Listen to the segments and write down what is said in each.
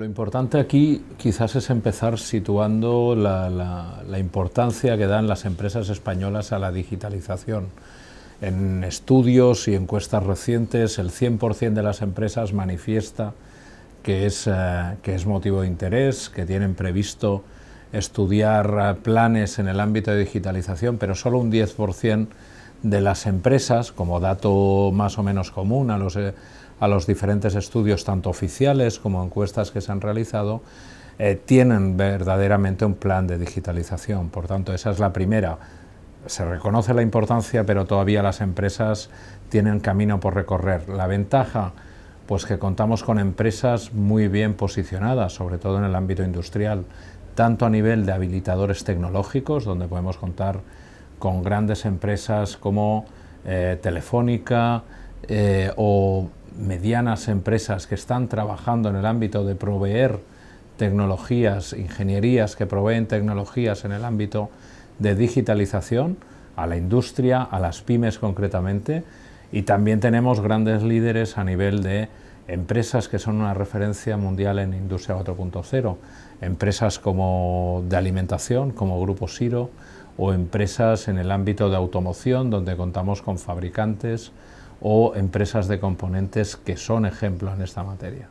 Lo importante aquí quizás es empezar situando la, importancia que dan las empresas españolas a la digitalización. En estudios y encuestas recientes, el 100% de las empresas manifiesta que es, eh, que es motivo de interés, que tienen previsto estudiar eh, planes en el ámbito de digitalización, pero solo un 10% de las empresas, como dato más o menos común a los, eh, a los diferentes estudios, tanto oficiales como encuestas que se han realizado, eh, tienen verdaderamente un plan de digitalización. Por tanto, esa es la primera. Se reconoce la importancia, pero todavía las empresas tienen camino por recorrer. La ventaja, pues que contamos con empresas muy bien posicionadas, sobre todo en el ámbito industrial, tanto a nivel de habilitadores tecnológicos, donde podemos contar con grandes empresas como eh, Telefónica eh, o medianas empresas que están trabajando en el ámbito de proveer tecnologías, ingenierías que proveen tecnologías en el ámbito de digitalización a la industria, a las pymes concretamente, y también tenemos grandes líderes a nivel de empresas que son una referencia mundial en Industria 4.0, empresas como de alimentación, como Grupo Siro, o empresas en el ámbito de automoción, donde contamos con fabricantes o empresas de componentes que son ejemplo en esta materia.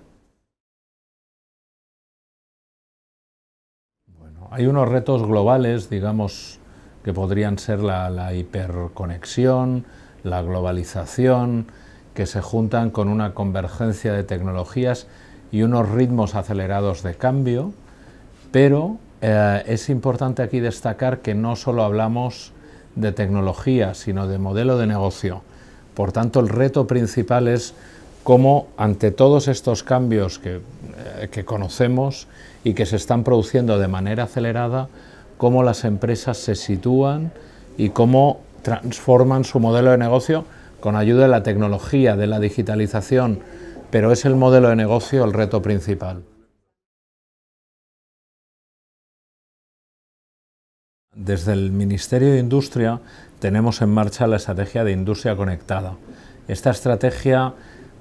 Bueno, hay unos retos globales, digamos, que podrían ser la hiperconexión, la globalización, que se juntan con una convergencia de tecnologías y unos ritmos acelerados de cambio, pero eh, es importante aquí destacar que no solo hablamos de tecnología, sino de modelo de negocio. Por tanto, el reto principal es cómo ante todos estos cambios que, eh, que conocemos y que se están produciendo de manera acelerada, cómo las empresas se sitúan y cómo transforman su modelo de negocio con ayuda de la tecnología, de la digitalización, pero es el modelo de negocio el reto principal. Desde el Ministerio de Industria tenemos en marcha la estrategia de Industria Conectada. Esta estrategia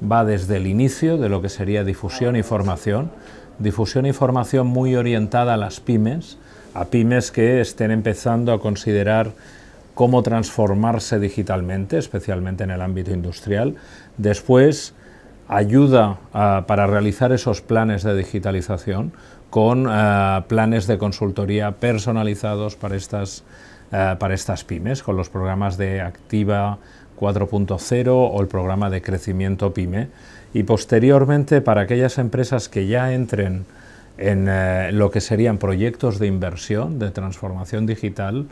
va desde el inicio de lo que sería difusión y formación, difusión y formación muy orientada a las pymes, a pymes que estén empezando a considerar cómo transformarse digitalmente, especialmente en el ámbito industrial. Después, ayuda ah, para realizar esos planes de digitalización con ah, planes de consultoría personalizados ah, para estas, pymes, con los programas de Activa 4.0 o el programa de crecimiento pyme. Y posteriormente, para aquellas empresas que ya entren en eh, lo que serían proyectos de inversión, de transformación digital,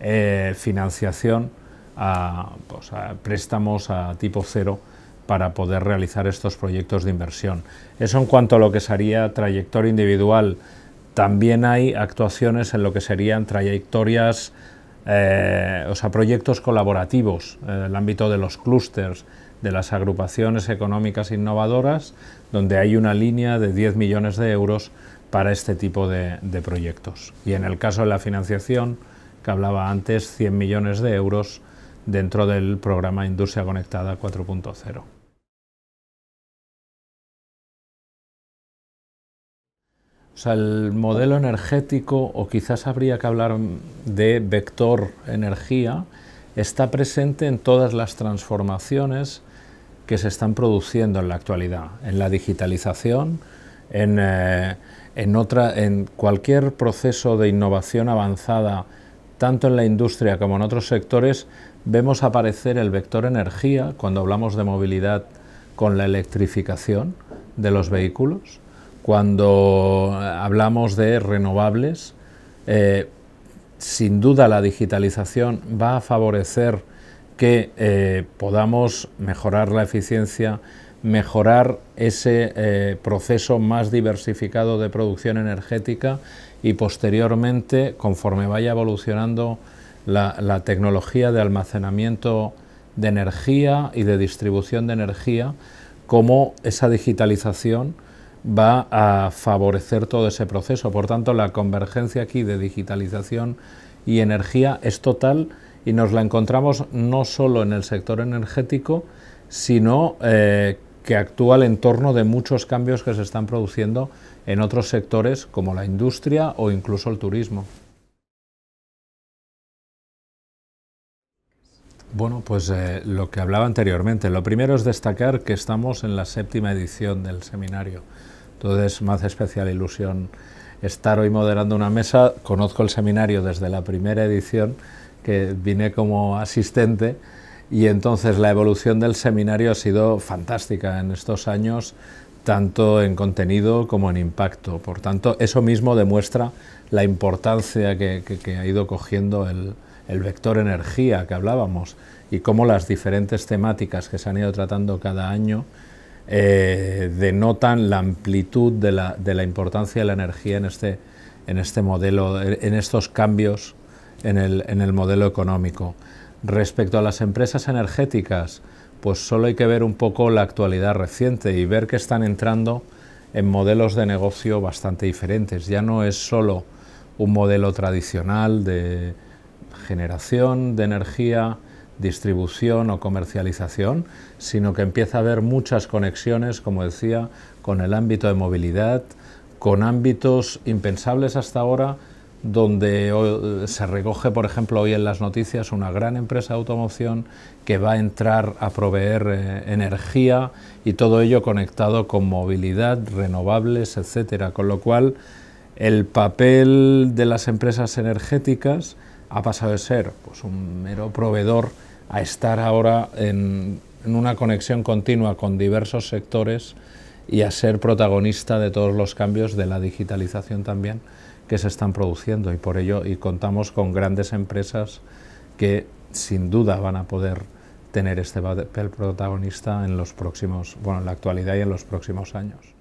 eh, financiación, pues, a préstamos a tipo cero para poder realizar estos proyectos de inversión. Eso en cuanto a lo que sería trayectoria individual. También hay actuaciones en lo que serían trayectorias, eh, o sea, proyectos colaborativos, eh, en el ámbito de los clústeres, de las agrupaciones económicas innovadoras, donde hay una línea de 10 millones de euros para este tipo de, de proyectos. Y en el caso de la financiación, que hablaba antes, 100 millones de euros dentro del programa Industria Conectada 4.0. O sea, el modelo energético, o quizás habría que hablar de vector energía, está presente en todas las transformaciones que se están produciendo en la actualidad, en la digitalización, en, eh, en cualquier proceso de innovación avanzada, tanto en la industria como en otros sectores, vemos aparecer el vector energía cuando hablamos de movilidad con la electrificación de los vehículos cuando hablamos de renovables, eh, sin duda la digitalización va a favorecer que eh, podamos mejorar la eficiencia, mejorar ese eh, proceso más diversificado de producción energética y posteriormente, conforme vaya evolucionando la, la tecnología de almacenamiento de energía y de distribución de energía, como esa digitalización va a favorecer todo ese proceso. Por tanto, la convergencia aquí de digitalización y energía es total y nos la encontramos no solo en el sector energético, sino eh, que actúa al entorno de muchos cambios que se están produciendo en otros sectores como la industria o incluso el turismo. Bueno, pues eh, lo que hablaba anteriormente. Lo primero es destacar que estamos en la séptima edición del seminario. Entonces más especial ilusión estar hoy moderando una mesa. Conozco el seminario desde la primera edición, que vine como asistente, y entonces la evolución del seminario ha sido fantástica en estos años, tanto en contenido como en impacto. Por tanto, eso mismo demuestra la importancia que, que ha ido cogiendo el, el vector energía que hablábamos y cómo las diferentes temáticas que se han ido tratando cada año eh, denotan la amplitud de la, importancia de la energía en este, en este modelo, en estos cambios en el, en el modelo económico. Respecto a las empresas energéticas, pues solo hay que ver un poco la actualidad reciente y ver que están entrando en modelos de negocio bastante diferentes. Ya no es solo un modelo tradicional de, generación de energía, distribución o comercialización, sino que empieza a haber muchas conexiones, como decía, con el ámbito de movilidad, con ámbitos impensables hasta ahora, donde se recoge, por ejemplo, hoy en las noticias una gran empresa de automoción que va a entrar a proveer eh, energía y todo ello conectado con movilidad, renovables, etcétera. Con lo cual, el papel de las empresas energéticas ha pasado de ser pues, un mero proveedor a estar ahora en, una conexión continua con diversos sectores y a ser protagonista de todos los cambios de la digitalización también que se están produciendo y por ello y contamos con grandes empresas que sin duda van a poder tener este papel protagonista en los próximos, bueno, en la actualidad y en los próximos años.